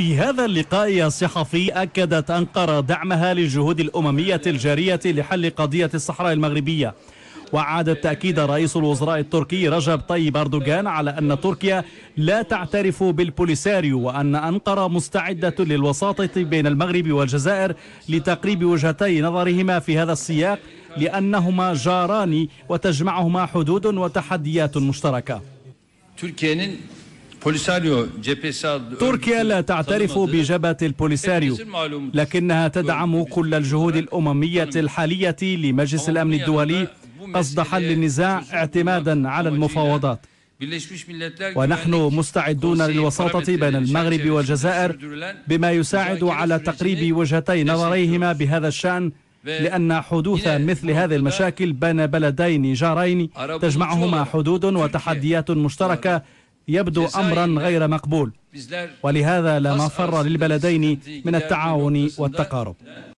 في هذا اللقاء الصحفي أكدت أنقرة دعمها للجهود الأممية الجارية لحل قضية الصحراء المغربية وعاد التأكيد رئيس الوزراء التركي رجب طيب أردوغان على أن تركيا لا تعترف بالبوليساريو وأن أنقرة مستعدة للوساطة بين المغرب والجزائر لتقريب وجهتي نظرهما في هذا السياق لأنهما جاران وتجمعهما حدود وتحديات مشتركة تركيا لا تعترف بجبهة البوليساريو إيه، لكنها تدعم كل الجهود أه؟ الأممية أه؟ الحالية لمجلس الأمن أه؟ الدولي قصد حل النزاع اعتمادا على المفاوضات ونحن مستعدون للوساطة بين المغرب والجزائر بما يساعد على تقريب وجهتي نظريهما بهذا الشأن لأن حدوث مثل هذه المشاكل بين بلدين جارين تجمعهما حدود وتحديات مشتركة يبدو أمرا غير مقبول ولهذا لا مفر للبلدين من التعاون والتقارب